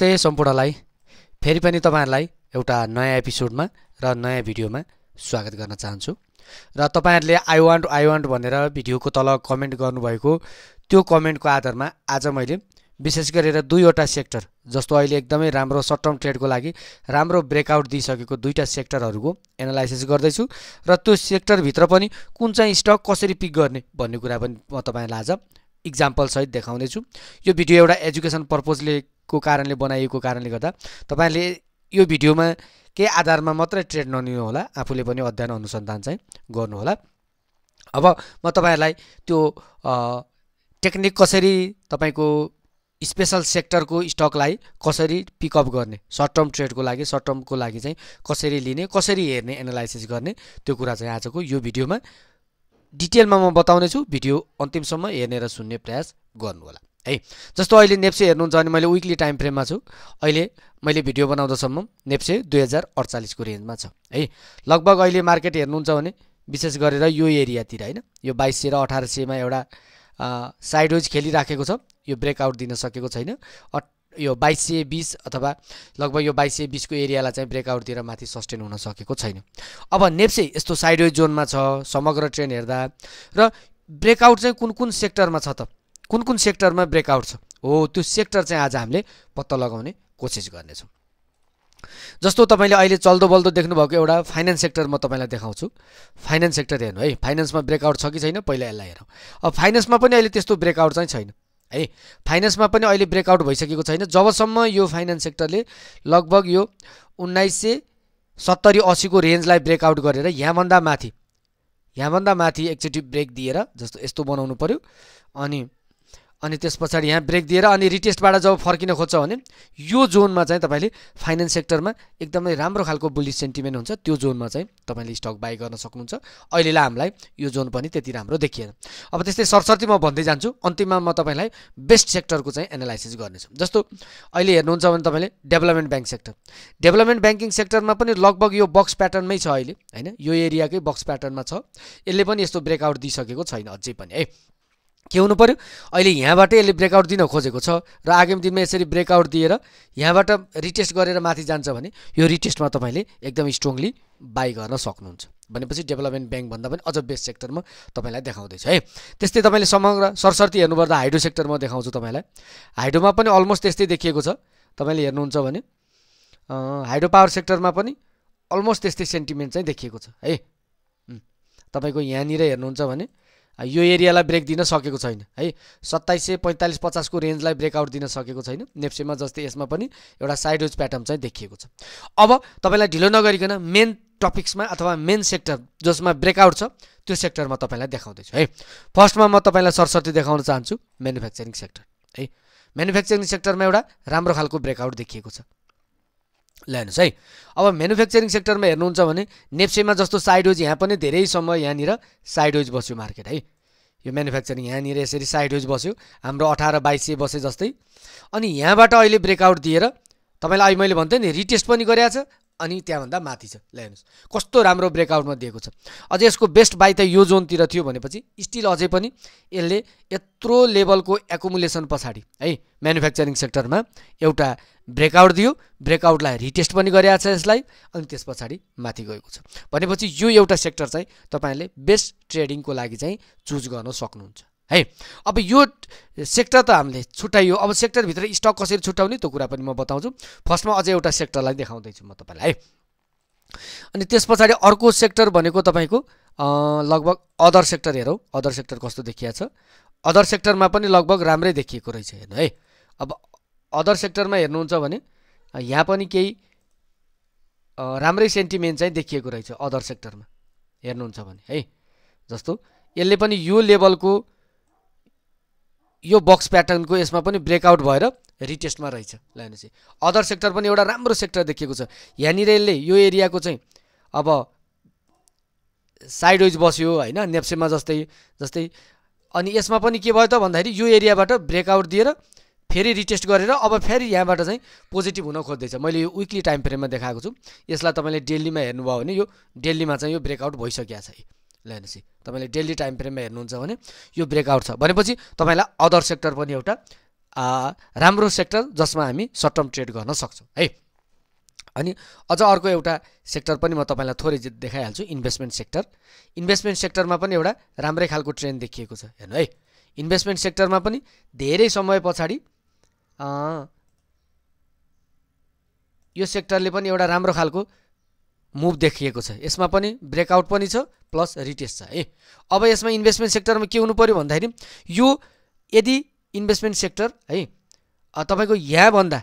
नमस्ते सम्पूर्णलाई फेरि पनि तपाईँहरूलाई एउटा नयाँ एपिसोडमा र नयाँ भिडियोमा स्वागत गर्न चाहन्छु र तपाईँहरूले आई वान्ट आई वान्ट भनेर भिडियोको तल कमेन्ट गर्नुभएको त्यो कमेन्टको आधारमा आज मैले विशेष गरेर दुईवटा सेक्टर जस्तो अहिले एकदमै राम्रो सर्ट टर्म ट्रेडको लागि राम्रो ब्रेकआउट दिइसकेको दुईवटा सेक्टरहरूको एनालाइसिस गर्दैछु र त्यो सेक्टरभित्र पनि कुन चाहिँ स्टक कसरी पिक गर्ने भन्ने कुरा पनि म तपाईँहरूलाई आज इक्जाम्पलसहित देखाउँदैछु यो भिडियो एउटा एजुकेसन पर्पोजले को कारणले बनाइएको कारणले गर्दा तपाईँले यो भिडियोमा के आधारमा मात्रै ट्रेड नलिनु होला आफूले पनि अध्ययन अनुसन्धान चाहिँ गर्नुहोला अब म तपाईँहरूलाई त्यो टेक्निक कसरी तपाईँको स्पेसल सेक्टरको स्टकलाई कसरी पिकअप गर्ने सर्ट टर्म ट्रेडको लागि सर्ट टर्मको लागि चाहिँ कसरी लिने कसरी हेर्ने एनालाइसिस गर्ने त्यो कुरा चाहिँ आजको यो भिडियोमा डिटेलमा म बताउने छु भिडियो अन्तिमसम्म हेर्ने र सुन्ने प्रयास गर्नुहोला है जस्तो अहिले नेप्से हेर्नुहुन्छ भने मैले विकली टाइम फ्रेममा छु अहिले मैले भिडियो बनाउँदासम्म नेप्से दुई हजार अडचालिसको रेन्जमा छ है लगभग अहिले मार्केट हेर्नुहुन्छ भने विशेष गरेर यो एरियातिर होइन यो बाइस सय र अठार सयमा एउटा साइडवेज खेलिराखेको छ यो ब्रेकआउट दिन सकेको छैन यो बाइस सय बिस अथवा लगभग यो बाइस सय बिसको एरियालाई चाहिँ ब्रेकआउटतिर माथि सस्टेन हुन सकेको छैन अब नेप्से यस्तो साइडवे जोनमा छ समग्र ट्रेन हेर्दा र ब्रेकआउट चाहिँ कुन कुन सेक्टरमा छ त कुन कुन सेक्टरमा ब्रेकआउट छ हो त्यो सेक्टर चाहिँ आज हामीले पत्ता लगाउने कोसिस गर्नेछौँ जस्तो तपाईँले अहिले चल्दो बल्दो देख्नुभएको एउटा फाइनेन्स सेक्टर म तपाईँलाई देखाउँछु फाइनेन्स सेक्टर हेर्नु है फाइनेन्समा ब्रेकआउट छ कि छैन पहिला यसलाई हेरौँ अब फाइनेन्समा पनि अहिले त्यस्तो ब्रेकआउट चाहिँ छैन है फाइनेन्समा पनि अहिले ब्रेकआउट भइसकेको छैन जबसम्म यो फाइनेन्स सेक्टरले लगभग यो उन्नाइस सय सत्तरी असीको रेन्जलाई ब्रेकआउट गरेर यहाँभन्दा माथि यहाँभन्दा माथि एकचोटि ब्रेक दिएर जस्तो यस्तो बनाउनु पऱ्यो अनि अनि त्यस पछाडि यहाँ ब्रेक दिएर अनि रिटेस्टबाट जब फर्किन खोज्छ भने यो जोनमा चाहिँ तपाईँले फाइनेन्स सेक्टरमा एकदमै राम्रो खालको बुलिस सेन्टिमेन्ट हुन्छ त्यो जोनमा चाहिँ तपाईँले स्टक बाई गर्न सक्नुहुन्छ अहिलेलाई हामीलाई यो जोन पनि त्यति राम्रो देखिएन अब त्यस्तै सरसर्ती म भन्दै जान्छु अन्तिममा म तपाईँलाई बेस्ट सेक्टरको चाहिँ एनालाइसिस गर्नेछु जस्तो अहिले हेर्नुहुन्छ भने तपाईँले development bank sector development banking सेक्टरमा पनि लगभग यो बक्स प्याटर्नमै छ अहिले होइन यो एरियाकै बक्स प्याटर्नमा छ यसले पनि यस्तो ब्रेकआउट दिइसकेको छैन अझै पनि है के हुनु पऱ्यो अहिले यहाँबाट यसले ब्रेकआउट दिन खोजेको छ र आगामी दिनमा यसरी ब्रेकआउट दिएर यहाँबाट रिटेस्ट गरेर माथि जान्छ भने यो रिटेस्टमा तपाईँले एकदम स्ट्रङली बाई गर्न सक्नुहुन्छ भनेपछि डेभलपमेन्ट ब्याङ्कभन्दा पनि अझ बेस्ट सेक्टरमा तपाईँलाई देखाउँदैछ है त्यस्तै तपाईँले समग्र सरसर्ती हेर्नुपर्दा हाइड्रो सेक्टरमा देखाउँछु तपाईँलाई हाइड्रोमा पनि अलमोस्ट त्यस्तै देखिएको छ तपाईँले हेर्नुहुन्छ भने हाइड्रो पावर सेक्टरमा पनि अलमोस्ट त्यस्तै सेन्टिमेन्ट चाहिँ देखिएको छ है तपाईँको यहाँनिर हेर्नुहुन्छ भने यो एरियालाई ब्रेक दिन सकेको छैन है सत्ताइस सय पैँतालिस पचासको रेन्जलाई ब्रेकआउट दिन सकेको छैन नेप्सेमा जस्तै यसमा पनि एउटा साइड वेज प्याटर्न चाहिँ देखिएको छ अब तपाईँलाई ढिलो नगरिकन मेन टपिक्समा अथवा मेन सेक्टर जसमा ब्रेकआउट छ त्यो सेक्टरमा तपाईँलाई देखाउँदैछु है फर्स्टमा म तपाईँलाई सरस्वती देखाउन चाहन्छु म्यानुफ्याक्चरिङ सेक्टर है म्यानुफ्याक्चरिङ सेक्टरमा एउटा राम्रो खालको ब्रेकआउट देखिएको छ ल्याउनुहोस् है अब म्यानुफ्याक्चरिङ सेक्टरमा हेर्नुहुन्छ भने नेप्सेमा जस्तो साइडोज यहाँ पनि धेरै समय यहाँनिर साइडोज बस्यो मार्केट है यो म्यानुफ्याक्चरिङ यहाँनिर यसरी साइडवेज बस्यो हाम्रो अठार बाइस सय बसे जस्तै अनि यहाँबाट अहिले ब्रेकआउट दिएर तपाईँलाई अहिले मैले भन्थेँ नि रिटेस्ट पनि गरेको छ अनि त्यहाँभन्दा माथि छ ल हेर्नुहोस् कस्तो राम्रो ब्रेकआउटमा दिएको छ अझ यसको बेस्ट बाई त यो जोनतिर थियो भनेपछि स्टिल अझै पनि यसले यत्रो लेभलको एकोमुलेसन पछाडि है म्यानुफ्याक्चरिङ सेक्टरमा एउटा ब्रेकआउट दियो ब्रेकआउटलाई रिटेस्ट पनि गरिरहेको छ यसलाई अनि त्यस पछाडि माथि गएको छ भनेपछि यो एउटा सेक्टर चाहिँ तपाईँले बेस्ट ट्रेडिङको लागि चाहिँ चुज गर्न सक्नुहुन्छ है अब यो सेक्टर त हामीले छुट्याइयो अब सेक्टरभित्र स्टक कसरी छुट्याउने त्यो कुरा पनि म बताउँछु फर्स्टमा अझै एउटा सेक्टरलाई देखाउँदैछु म तपाईँलाई है अनि त्यस पछाडि अर्को सेक्टर भनेको तपाईँको लगभग अदर सेक्टर हेरौँ अदर सेक्टर कस्तो देखिया छ अदर सेक्टरमा पनि लगभग राम्रै देखिएको रहेछ हेर्नु है अब अदर सेक्टरमा हेर्नुहुन्छ भने यहाँ पनि केही राम्रै सेन्टिमेन्ट चाहिँ देखिएको रहेछ अदर सेक्टरमा हेर्नुहुन्छ भने है जस्तो यसले पनि यो लेभलको यो बक्स प्याटर्नको यसमा पनि ब्रेकआउट भएर रिटेस्टमा रहेछ ल हेर्नुहोस् अदर सेक्टर पनि एउटा राम्रो सेक्टर देखिएको छ यहाँनिर यसले यो एरियाको चाहिँ अब साइड वेज बस्यो होइन नेप्सेमा जस्तै जस्तै अनि यसमा पनि के भयो त भन्दाखेरि यो एरियाबाट ब्रेकआउट दिएर फेरि रिटेस्ट गरेर अब फेरि यहाँबाट चाहिँ पोजिटिभ हुन खोज्दैछ मैले यो विकली टाइम फ्रेममा देखाएको छु यसलाई तपाईँले डेलीमा हेर्नुभयो भने यो डेलीमा चाहिँ यो ब्रेकआउट भइसकेको छ ल हेर्नुहोस् तपाईँले डेली टाइम फ्रेममा हेर्नुहुन्छ भने यो ब्रेकआउट छ भनेपछि तपाईँलाई अदर सेक्टर पनि एउटा राम्रो सेक्टर जसमा हामी सर्ट टर्म ट्रेड गर्न सक्छौँ है अनि अझ अर्को एउटा सेक्टर पनि म तपाईँलाई थोरै देखाइहाल्छु इन्भेस्टमेन्ट सेक्टर इन्भेस्टमेन्ट सेक्टरमा पनि एउटा राम्रै खालको ट्रेन्ड देखिएको छ हेर्नु है इन्भेस्टमेन्ट सेक्टरमा पनि धेरै समय पछाडि यो सेक्टरले पनि एउटा राम्रो खालको मुभ देखिएको छ यसमा पनि ब्रेकआउट पनि छ प्लस रिटेस्ट छ है अब यसमा इन्भेस्टमेन्ट सेक्टरमा के हुनु पऱ्यो भन्दाखेरि यो यदि इन्भेस्टमेन्ट सेक्टर है तपाईँको यहाँभन्दा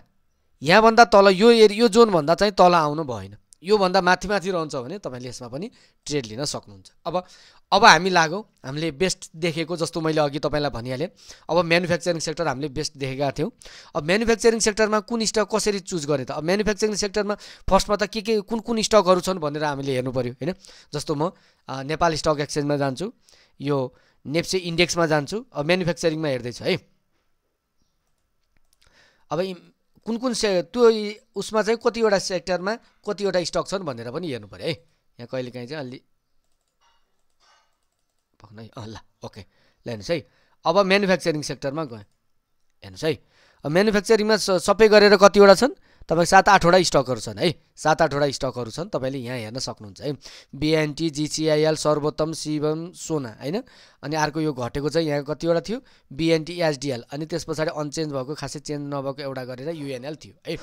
यहाँभन्दा तल यो एरिया यो जोनभन्दा चाहिँ तल आउनु भएन योभन्दा माथि माथि रहन्छ भने तपाईँले यसमा पनि ट्रेड लिन सक्नुहुन्छ अब अब हामी लागौँ हामीले बेस्ट देखेको जस्तो मैले अघि तपाईँलाई भनिहालेँ अब म्यानुफ्याक्चरिङ सेक्टर हामीले बेस्ट देखेका थियौँ अब म्यानुफ्याक्चरिङ सेक्टरमा कुन स्टक कसरी चुज गरेँ त अब म्यानुफ्याक्चरिङ सेक्टरमा फर्स्टमा त के के कुन कुन स्टकहरू छन् भनेर हामीले हेर्नु पऱ्यो होइन जस्तो म नेपाल स्टक एक्सचेन्जमा जान्छु यो नेप्से इन्डेक्समा जान्छु अब म्यानुफ्याक्चरिङमा हेर्दैछु है अब कुन कुन से त्यो उसमा चाहिँ कतिवटा सेक्टरमा कतिवटा स्टक छन् भनेर पनि हेर्नु पऱ्यो है यहाँ कहिलेकाहीँ चाहिँ अलि भन है ल ओके ल हेर्नुहोस् है अब म्यानुफ्याक्चरिङ सेक्टरमा गएँ हेर्नुहोस् है म्यानुफ्याक्चरिङमा सबै गरेर कतिवटा छन् तपाईँको सात आठवटा स्टकहरू छन् है सात आठवटा स्टकहरू छन् तपाईँले यहाँ हेर्न सक्नुहुन्छ है बिएनटी जिसिआइएल सर्वोत्तम शिवम सोना होइन अनि अर्को यो घटेको चाहिँ यहाँ कतिवटा थियो बिएनटी एसडिएल अनि त्यस पछाडि अनचेन्ज भएको खासै चेन्ज नभएको एउटा गरेर युएनएल थियो है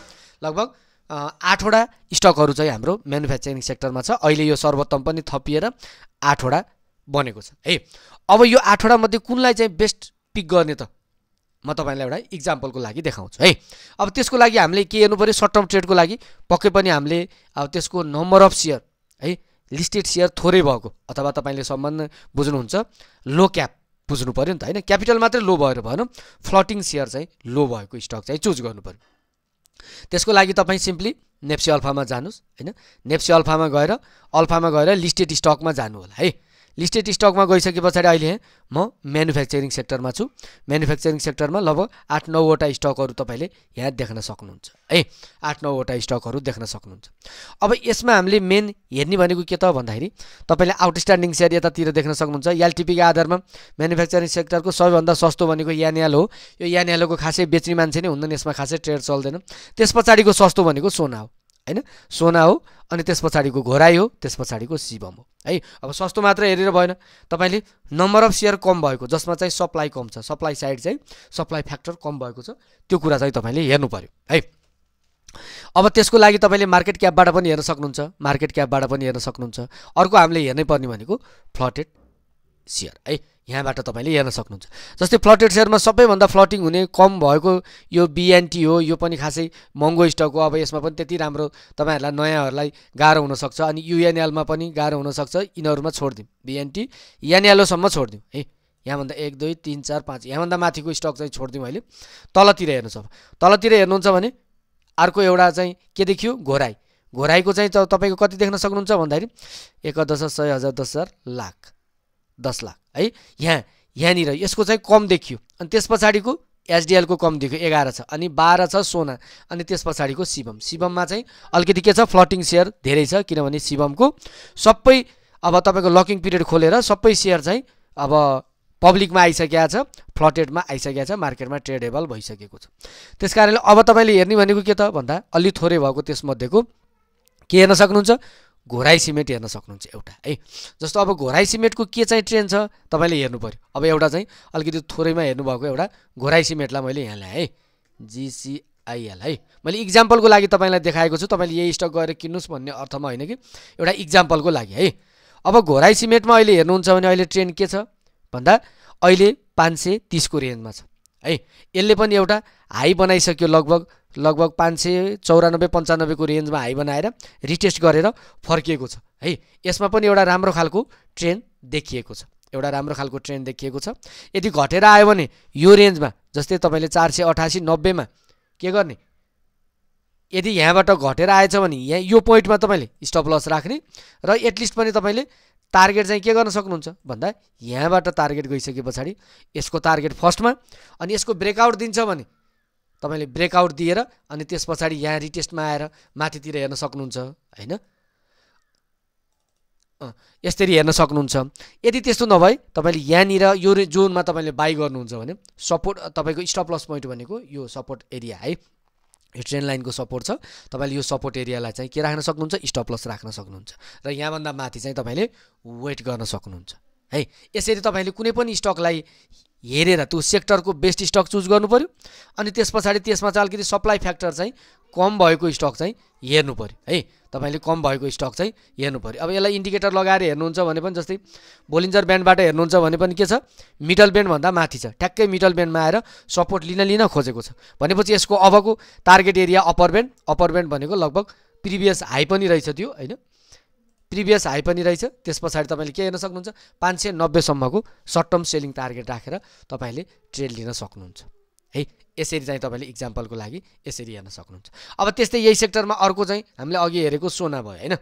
लगभग आठवटा स्टकहरू चाहिँ हाम्रो म्यानुफ्याक्चरिङ सेक्टरमा छ अहिले यो सर्वोत्तम पनि थपिएर आठवटा बनेको छ है अब यो मध्ये कुनलाई चाहिँ बेस्ट पिक गर्ने त म तपाईँलाई एउटा इक्जाम्पलको लागि देखाउँछु है अब त्यसको लागि हामीले के हेर्नु पऱ्यो सर्ट टर्म ट्रेडको लागि पक्कै पनि हामीले अब त्यसको नम्बर अफ सेयर है लिस्टेड सेयर थोरै भएको अथवा तपाईँले सम्बन्ध बुझ्नुहुन्छ लो क्याप बुझ्नु पऱ्यो नि त होइन क्यापिटल मात्रै लो भएर भएन फ्लोटिङ सेयर चाहिँ लो भएको स्टक चाहिँ चुज गर्नु पऱ्यो त्यसको लागि तपाईँ सिम्पली नेप्सी अल्फामा जानुहोस् होइन नेप्सी अल्फामा गएर अल्फामा गएर लिस्टेड स्टकमा जानु होला है लिस्टेड स्टकमा गइसके पछाडि अहिले म म्यानुफ्याक्चरिङ सेक्टरमा छु म्यानुफ्याक्चरिङ सेक्टरमा लगभग आठ नौवटा स्टकहरू तपाईँले यहाँ देख्न सक्नुहुन्छ है आठ नौवटा स्टकहरू देख्न सक्नुहुन्छ अब यसमा हामीले मेन हेर्ने भनेको के त भन्दाखेरि तपाईँले आउटस्ट्यान्डिङ सेयर यतातिर देख्न सक्नुहुन्छ एलटिपीको आधारमा म्यानुफ्याक्चरिङ सेक्टरको सबैभन्दा सस्तो भनेको यानियाल हो यो यानियालोको खासै बेच्ने मान्छे नै हुँदैन यसमा खासै ट्रेड चल्दैन त्यस पछाडिको सस्तो भनेको सोना हो होइन सोना हो अनि त्यस पछाडिको घोराई हो त्यस पछाडिको शिवम हो है अब सस्तो मात्र हेरेर भएन तपाईँले नम्बर अफ सेयर कम भएको जसमा चाहिँ सप्लाई कम छ सप्लाई साइड चाहिँ सप्लाई फ्याक्टर कम भएको छ त्यो कुरा चाहिँ तपाईँले हेर्नु पऱ्यो है अब त्यसको लागि तपाईँले मार्केट क्यापबाट पनि हेर्न सक्नुहुन्छ मार्केट क्यापबाट पनि हेर्न सक्नुहुन्छ अर्को हामीले हेर्नै पर्ने भनेको फ्लटेड सेयर है यहाँबाट तपाईँले हेर्न सक्नुहुन्छ जस्तै फ्लटेड सेयरमा सबैभन्दा फ्लटिङ हुने कम भएको यो बिएनटी हो यो पनि खासै महँगो स्टक हो अब यसमा पनि त्यति राम्रो तपाईँहरूलाई नयाँहरूलाई गाह्रो हुनसक्छ अनि युएनएलमा पनि गाह्रो हुनसक्छ यिनीहरूमा छोडिदिउँ बिएनटी एनएलओसम्म छोडिदिउँ है यहाँभन्दा एक दुई तिन चार पाँच यहाँभन्दा माथिको स्टक चाहिँ छोडिदिउँ अहिले तलतिर हेर्नु छ तलतिर हेर्नुहुन्छ भने अर्को एउटा चाहिँ के देखियो घोराई घोराईको चाहिँ तपाईँको कति देख्न सक्नुहुन्छ भन्दाखेरि एक दश सय हजार दस हजार लाख दस लाख है यहाँ यहाँनिर यसको चाहिँ कम देखियो अनि त्यस पछाडिको एचडिएलको कम देखियो एघार छ अनि बाह्र छ सोना अनि त्यस पछाडिको शिवम शिवममा चाहिँ अलिकति के छ फ्लोटिङ सेयर धेरै छ किनभने शिवमको सबै अब तपाईँको लकिङ पिरियड खोलेर सबै सेयर चाहिँ अब पब्लिकमा आइसकेको छ फ्लटेडमा आइसकेको छ मार्केटमा ट्रेडेबल भइसकेको छ त्यस कारणले अब तपाईँले हेर्ने भनेको के त भन्दा अलि थोरै भएको त्यसमध्येको के हेर्न सक्नुहुन्छ घोराई सिमेन्ट हेर्न सक्नुहुन्छ एउटा है जस्तो अब घोराई सिमेन्टको के चाहिँ ट्रेन्ड छ तपाईँले हेर्नु पऱ्यो अब एउटा चाहिँ अलिकति थोरैमा हेर्नुभएको एउटा घोराई सिमेन्टलाई मैले यहाँ ल्याएँ है जिसिआइएल है मैले इक्जाम्पलको लागि तपाईँलाई देखाएको छु तपाईँले यही स्टक गएर किन्नुहोस् भन्ने अर्थमा होइन कि एउटा इक्जाम्पलको लागि है अब घोराई सिमेन्टमा अहिले हेर्नुहुन्छ भने अहिले ट्रेन्ड के छ भन्दा अहिले पाँच सय तिसको रेन्जमा छ है यसले पनि एउटा हाई बनाइसक्यो लगभग लगभग पाँच सय चौरानब्बे पन्चानब्बेको रेन्जमा हाई बनाएर रिटेस्ट गरेर फर्किएको छ है यसमा पनि एउटा राम्रो खालको ट्रेन देखिएको छ एउटा राम्रो खालको ट्रेन देखिएको छ यदि घटेर आयो भने यो रेन्जमा जस्तै तपाईँले चार सय अठासी नब्बेमा के गर्ने यदि यहाँबाट घटेर आएछ भने यहाँ यो पोइन्टमा तपाईँले स्टप लस राख्ने र एटलिस्ट पनि तपाईँले टार्गेट चाहिँ के गर्न सक्नुहुन्छ भन्दा यहाँबाट टार्गेट गइसके पछाडि यसको टार्गेट फर्स्टमा अनि यसको ब्रेकआउट दिन्छ भने तपाईँले ब्रेकआउट दिएर अनि त्यस पछाडि यहाँ रिटेस्टमा आएर माथितिर हेर्न सक्नुहुन्छ होइन यसरी हेर्न सक्नुहुन्छ यदि त्यस्तो नभए तपाईँले यहाँनिर यो जोनमा तपाईँले बाई गर्नुहुन्छ भने सपोर्ट तपाईँको स्टप लस पोइन्ट भनेको यो सपोर्ट एरिया है यो ट्रेन लाइनको सपोर्ट छ तपाईँले यो सपोर्ट एरियालाई चाहिँ के राख्न सक्नुहुन्छ स्टपलस राख्न सक्नुहुन्छ र यहाँभन्दा माथि चाहिँ तपाईँले वेट गर्न सक्नुहुन्छ है यसरी तपाईँले कुनै पनि स्टकलाई हेरेर त्यो सेक्टरको बेस्ट स्टक चुज गर्नु पऱ्यो अनि त्यस पछाडि त्यसमा चाहिँ अलिकति सप्लाई फ्याक्टर चाहिँ कम भएको स्टक चाहिँ हेर्नु पऱ्यो है तपाईँले कम भएको स्टक चाहिँ हेर्नु पऱ्यो अब यसलाई इन्डिकेटर लगाएर हेर्नुहुन्छ भने पनि जस्तै बोलिन्जर ब्यान्डबाट हेर्नुहुन्छ भने पनि के छ मिडल ब्यान्डभन्दा माथि छ ठ्याक्कै मिडल ब्यान्डमा आएर सपोर्ट लिन लिन खोजेको छ भनेपछि यसको अबको target area upper band upper band भनेको लगभग प्रिभियस हाई पनि रहेछ त्यो होइन प्रिभियस हाई पनि रहेछ त्यस पछाडि तपाईँले के हेर्न सक्नुहुन्छ पाँच सय नब्बेसम्मको सर्ट टर्म सेलिङ टार्गेट राखेर तपाईँले ट्रेड लिन सक्नुहुन्छ है यसरी चाहिँ तपाईँले इक्जाम्पलको लागि यसरी हेर्न सक्नुहुन्छ अब त्यस्तै यही सेक्टरमा अर्को चाहिँ हामीले अघि हेरेको सोना भयो होइन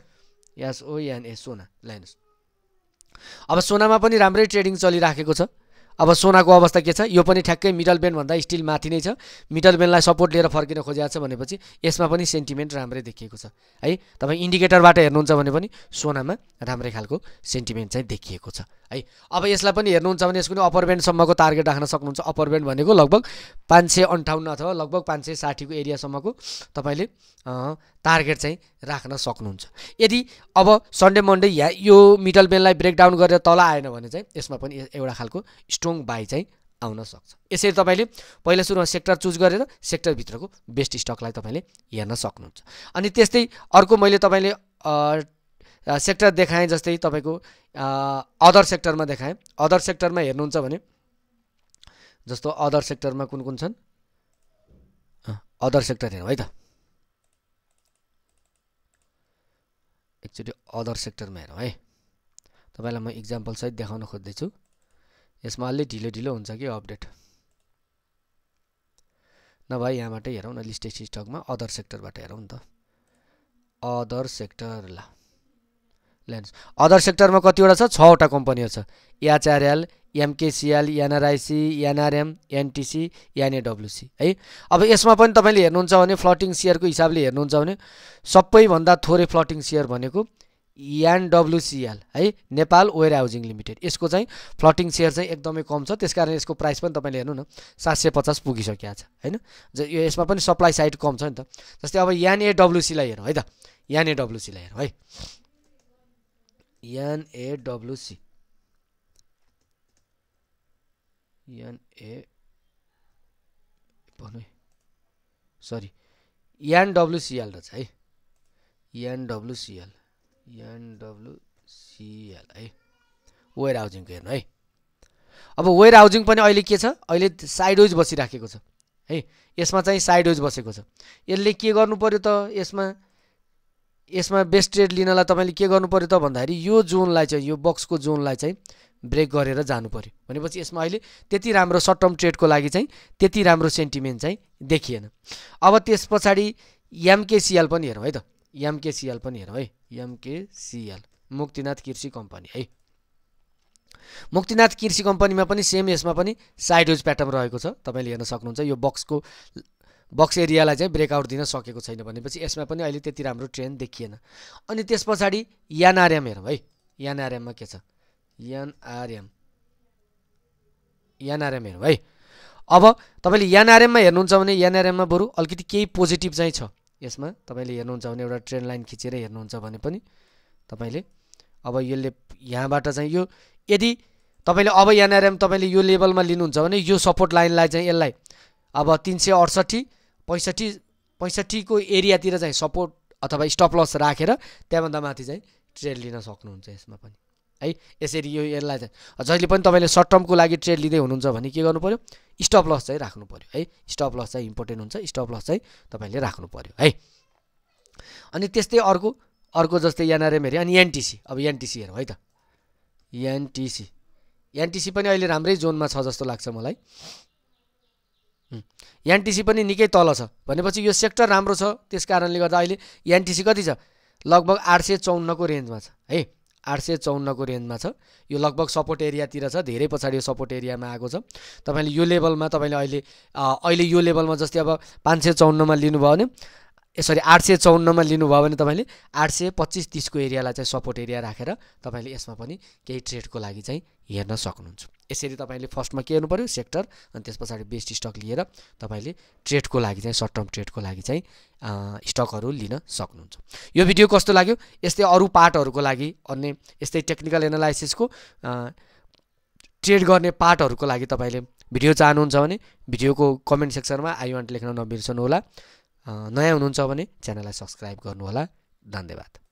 यास ओ यान ए सोना ल हेर्नुहोस् अब सोनामा पनि राम्रै ट्रेडिङ चलिराखेको छ अब सोनाको अवस्था के छ यो पनि ठ्याक्कै मिडल ब्यान्डभन्दा स्टिल माथि नै छ मिडल ब्यान्डलाई सपोर्ट लिएर फर्किन खोजिएको छ भनेपछि यसमा पनि सेन्टिमेन्ट राम्रै देखिएको छ है तपाईँ इन्डिकेटरबाट हेर्नुहुन्छ भने पनि सोनामा राम्रै खालको सेन्टिमेन्ट चाहिँ देखिएको छ है अब यसलाई पनि हेर्नुहुन्छ भने यसको पनि अप्पर बेन्डसम्मको टार्गेट राख्न सक्नुहुन्छ अप्पर बेन्ड भनेको लगभग पाँच सय अन्ठाउन्न अथवा लगभग पाँच सय साठीको एरियासम्मको तपाईँले टार्गेट चाहिँ राख्न सक्नुहुन्छ यदि अब सन्डे मन्डे या यो मिडल बेनलाई ब्रेकडाउन गरेर तल आएन भने चाहिँ यसमा पनि एउटा खालको स्ट्रङ बाई चाहिँ आउन सक्छ यसरी तपाईँले पहिला सुरुमा सेक्टर चुज गरेर सेक्टरभित्रको बेस्ट स्टकलाई तपाईँले हेर्न सक्नुहुन्छ अनि त्यस्तै अर्को मैले तपाईँले सेक्टर देखाएँ जस्तै तपाईँको अदर सेक्टरमा देखाएँ अदर सेक्टरमा हेर्नुहुन्छ भने जस्तो अदर सेक्टरमा कुन कुन छन् अदर सेक्टर हेरौँ है त एकचोटि अदर सेक्टरमा हेरौँ है तपाईँलाई म इक्जाम्पलसहित देखाउन खोज्दैछु यसमा अलि ढिलो ढिलो हुन्छ कि अपडेट नभए यहाँबाटै हेरौँ न लिस्टेड स्टकमा अदर सेक्टरबाट हेरौँ नि त अदर सेक्टर ल अदर सेक्टरमा कतिवटा छ छवटा कम्पनीहरू छ एचआरएल एमकेसिएल एनआरआइसी एनआरएम एनटिसी एनएडब्लुसी है अब यसमा पनि तपाईँले हेर्नुहुन्छ भने फ्लोटिङ सेयरको हिसाबले हेर्नुहुन्छ भने सबैभन्दा थोरै फ्लोटिङ सेयर भनेको एनडब्लुसिएल है नेपाल वेयर हाउजिङ लिमिटेड यसको चाहिँ फ्लोटिङ सेयर चाहिँ एकदमै कम छ त्यस कारण यसको प्राइस पनि तपाईँले हेर्नु न सात सय पचास पुगिसकेको छ होइन यो यसमा पनि सप्लाई साइड कम छ नि त जस्तै अब एनएडब्लुसीलाई हेरौँ है त एनएडब्लुसीलाई हेरौँ है एनएडब्लुसी एन ए भनौँ सरी एनडब्लुसिएल रहेछ है एनडब्लुसिएल एनडब्लुसिएल है वेयर हाउजिङको हेर्नु है अब वेयर हाउजिङ पनि अहिले के छ अहिले साइडवेज बसिराखेको छ है यसमा चाहिँ साइडवेज बसेको छ यसले के गर्नु पऱ्यो त यसमा यसमा बेस्ट रेट लिनलाई तपाईँले के गर्नु पऱ्यो त भन्दाखेरि यो जोनलाई चाहिँ यो बक्सको जोनलाई चाहिँ ब्रेक गरेर जानु पऱ्यो भनेपछि यसमा अहिले त्यति राम्रो सर्ट टर्म ट्रेडको लागि चाहिँ त्यति राम्रो सेन्टिमेन्ट चाहिँ देखिएन अब त्यस पछाडि एमकेसिएल पनि हेरौँ है त एमकेसिएल पनि हेरौँ है एमकेसिएल मुक्तिनाथ कृषि कम्पनी है मुक्तिनाथ कृषि कम्पनीमा पनि सेम यसमा पनि साइडवेज प्याटर्न रहेको छ तपाईँले हेर्न सक्नुहुन्छ यो बक्सको बक्स एरियालाई चाहिँ ब्रेकआउट दिन सकेको छैन भनेपछि यसमा पनि अहिले त्यति राम्रो ट्रेन्ड देखिएन अनि त्यस पछाडि यानारएम हेरौँ है यानारएममा के छ एनआरएम एनआरएम हेर्नु है अब तपाईँले एनआरएममा हेर्नुहुन्छ भने एनआरएममा बरु अलिकति केही पोजिटिभ चाहिँ छ यसमा तपाईँले हेर्नुहुन्छ भने एउटा ट्रेन लाइन खिचेर हेर्नुहुन्छ भने पनि तपाईँले अब यसले यहाँबाट चाहिँ यो यदि तपाईँले अब एनआरएम तपाईँले यो लेभलमा लिनुहुन्छ भने यो सपोर्ट लाइनलाई चाहिँ यसलाई अब तिन सय अडसट्ठी पैँसठी पैँसठीको एरियातिर चाहिँ सपोर्ट अथवा स्टप लस राखेर त्यहाँभन्दा माथि चाहिँ ट्रेड लिन सक्नुहुन्छ यसमा पनि है यसरी यो यसलाई चाहिँ जहिले पनि तपाईँले सर्ट टर्मको लागि ट्रेड लिँदै हुनुहुन्छ भने के गर्नु पऱ्यो स्टप लस चाहिँ राख्नु पऱ्यो है स्टप लस चाहिँ इम्पोर्टेन्ट हुन्छ स्टप लस चाहिँ तपाईँले राख्नु पऱ्यो है अनि त्यस्तै अर्को अर्को जस्तै एनआरएम हेऱ्यो अनि एनटिसी अब एनटिसी हेरौँ है त एनटिसी एनटिसी पनि अहिले राम्रै जोनमा छ जस्तो लाग्छ मलाई एनटिसी पनि निकै तल छ भनेपछि यो सेक्टर राम्रो छ त्यस कारणले गर्दा अहिले एनटिसी कति छ लगभग आठ सय चौन्नको रेन्जमा छ है आठ सय चौन्नको रेन्जमा छ यो लगभग सपोर्ट एरियातिर छ धेरै पछाडि यो सपोर्ट एरियामा आएको छ तपाईँले यो लेभलमा तपाईँले अहिले अहिले यो लेभलमा जस्तै अब पाँच सय चौन्नमा लिनुभयो भने यसरी आठ सय चौन्नमा लिनुभयो भने तपाईँले आठ सय पच्चिस तिसको एरियालाई चाहिँ सपोर्ट एरिया राखेर तपाईँले यसमा पनि केही ट्रेडको लागि चाहिँ हेर्न सक्नुहुन्छ यसरी तपाईँले फर्स्टमा के हेर्नु पऱ्यो सेक्टर अनि त्यस पछाडि बेस्ट स्टक लिएर तपाईँले ट्रेडको लागि चाहिँ सर्ट टर्म ट्रेडको लागि चाहिँ स्टकहरू लिन सक्नुहुन्छ यो भिडियो कस्तो लाग्यो यस्तै अरू पार्टहरूको लागि अन्य यस्तै टेक्निकल एनालाइसिसको ट्रेड गर्ने पार्टहरूको लागि तपाईँले भिडियो चाहनुहुन्छ भने भिडियोको कमेन्ट सेक्सनमा आई वान्ट लेख्न नबिर्सनु होला नयाँ हुनुहुन्छ भने च्यानललाई सब्सक्राइब गर्नुहोला धन्यवाद